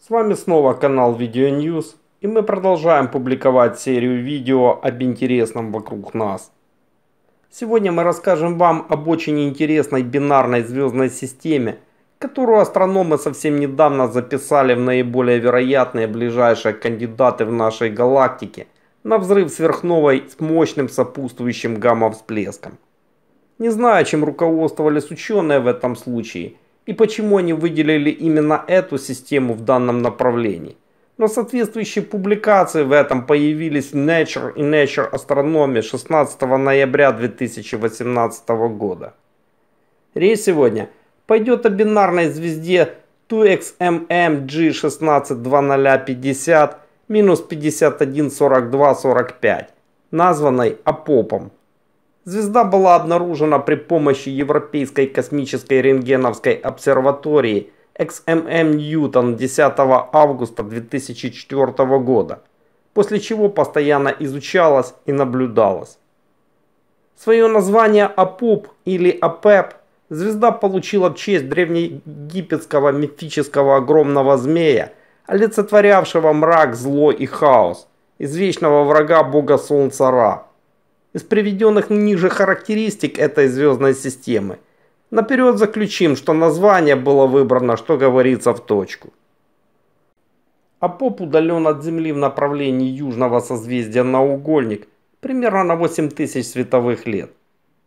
С вами снова канал Видео News и мы продолжаем публиковать серию видео об интересном вокруг нас. Сегодня мы расскажем вам об очень интересной бинарной звездной системе, которую астрономы совсем недавно записали в наиболее вероятные ближайшие кандидаты в нашей галактике на взрыв сверхновой с мощным сопутствующим гамма-всплеском. Не знаю, чем руководствовались ученые в этом случае – и почему они выделили именно эту систему в данном направлении. Но соответствующие публикации в этом появились в Nature и Nature Astronomy 16 ноября 2018 года. Речь сегодня пойдет о бинарной звезде 2XMMG162050 514245, названной Апопом. Звезда была обнаружена при помощи Европейской космической рентгеновской обсерватории XMM Ньютон 10 августа 2004 года, после чего постоянно изучалась и наблюдалась. Свое название Апуп или Апеп звезда получила в честь древнеегипетского мифического огромного змея, олицетворявшего мрак, зло и хаос, извечного врага бога солнца Ра – из приведенных ниже характеристик этой звездной системы. Наперед заключим, что название было выбрано, что говорится в точку. Апоп удален от Земли в направлении южного созвездия наугольник, примерно на 8000 световых лет.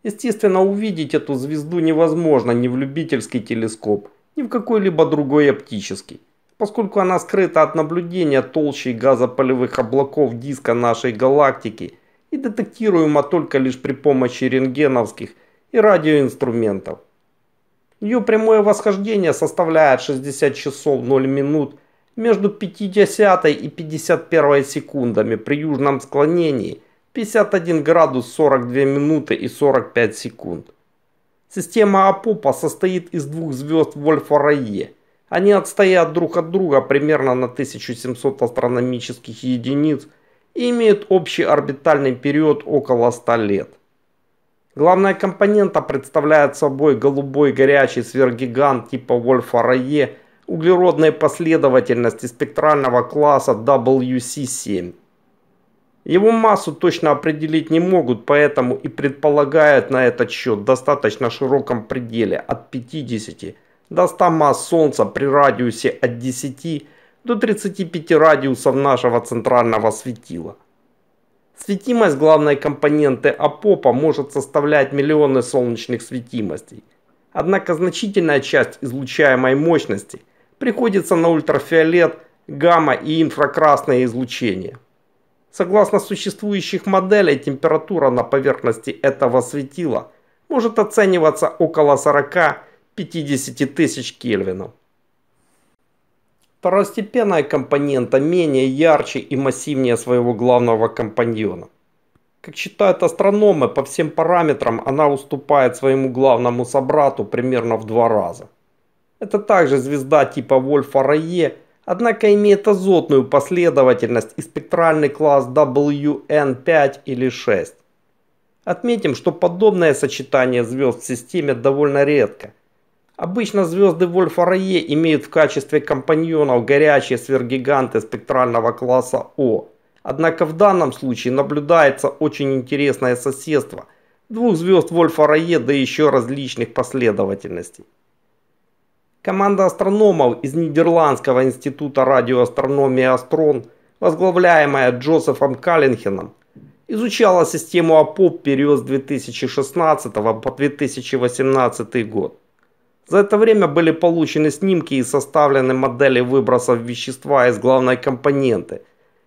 Естественно, увидеть эту звезду невозможно ни в любительский телескоп, ни в какой-либо другой оптический, поскольку она скрыта от наблюдения толщей газопалевых облаков диска нашей галактики – детектируема только лишь при помощи рентгеновских и радиоинструментов. Ее прямое восхождение составляет 60 часов 0 минут между 50 и 51 секундами при южном склонении 51 градус 42 минуты и 45 секунд. Система Апопа состоит из двух звезд Вольфа Е. Они отстоят друг от друга примерно на 1700 астрономических единиц – и имеют общий орбитальный период около 100 лет. Главная компонента представляет собой голубой горячий сверхгигант типа Вольфа Рае углеродной последовательности спектрального класса WC7. Его массу точно определить не могут, поэтому и предполагают на этот счет достаточно широком пределе от 50 до 100 масс Солнца при радиусе от 10 до 35 радиусов нашего центрального светила. Светимость главной компоненты АПОПа может составлять миллионы солнечных светимостей. Однако значительная часть излучаемой мощности приходится на ультрафиолет, гамма и инфракрасное излучение. Согласно существующих моделей, температура на поверхности этого светила может оцениваться около 40-50 тысяч кельвинов. Второстепенная компонента менее ярче и массивнее своего главного компаньона. Как считают астрономы, по всем параметрам она уступает своему главному собрату примерно в два раза. Это также звезда типа Вольфа Рае, однако имеет азотную последовательность и спектральный класс WN5 или 6. Отметим, что подобное сочетание звезд в системе довольно редко – Обычно звезды Вольфа Рае имеют в качестве компаньонов горячие сверхгиганты спектрального класса О. Однако в данном случае наблюдается очень интересное соседство двух звезд Вольфа Рае, да еще различных последовательностей. Команда астрономов из Нидерландского института радиоастрономии «Астрон», возглавляемая Джозефом Каллинхеном, изучала систему АПОП период с 2016 по 2018 год. За это время были получены снимки и составлены модели выбросов вещества из главной компоненты,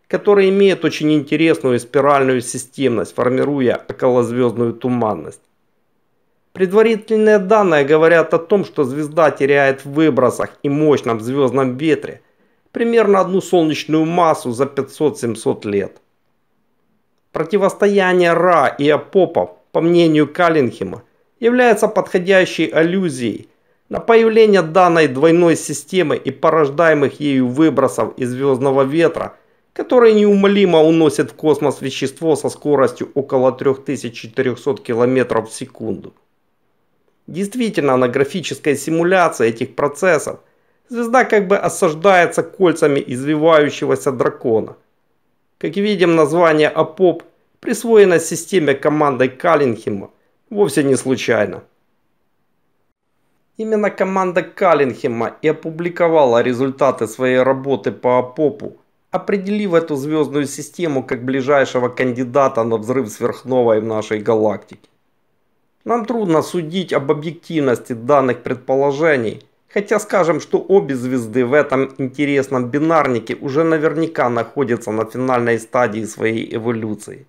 которые имеют очень интересную спиральную системность, формируя околозвездную туманность. Предварительные данные говорят о том, что звезда теряет в выбросах и мощном звездном ветре примерно одну солнечную массу за 500-700 лет. Противостояние Ра и Апопов, по мнению Каллинхема, является подходящей аллюзией на появление данной двойной системы и порождаемых ею выбросов из звездного ветра, которые неумолимо уносят в космос вещество со скоростью около 3400 км в секунду. Действительно, на графической симуляции этих процессов звезда как бы осаждается кольцами извивающегося дракона. Как видим, название «Апоп» присвоено системе командой Каллинхема вовсе не случайно. Именно команда Каллинхема и опубликовала результаты своей работы по АПОПу, определив эту звездную систему как ближайшего кандидата на взрыв сверхновой в нашей галактике. Нам трудно судить об объективности данных предположений, хотя скажем, что обе звезды в этом интересном бинарнике уже наверняка находятся на финальной стадии своей эволюции.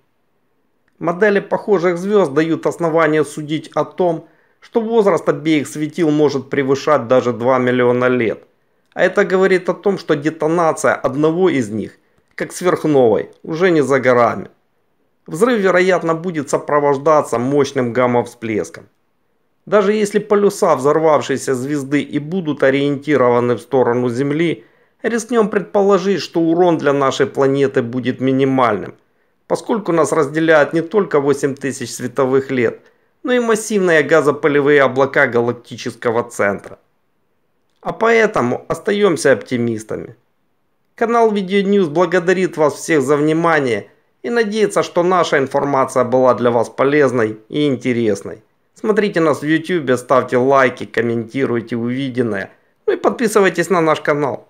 Модели похожих звезд дают основания судить о том, что возраст обеих светил может превышать даже 2 миллиона лет. А это говорит о том, что детонация одного из них, как сверхновой, уже не за горами. Взрыв, вероятно, будет сопровождаться мощным гамма-всплеском. Даже если полюса взорвавшейся звезды и будут ориентированы в сторону Земли, рискнем предположить, что урон для нашей планеты будет минимальным, поскольку нас разделяет не только 8000 световых лет – но ну и массивные газопылевые облака галактического центра. А поэтому остаемся оптимистами. Канал Видео News благодарит вас всех за внимание и надеется, что наша информация была для вас полезной и интересной. Смотрите нас в YouTube, ставьте лайки, комментируйте увиденное. Ну и подписывайтесь на наш канал.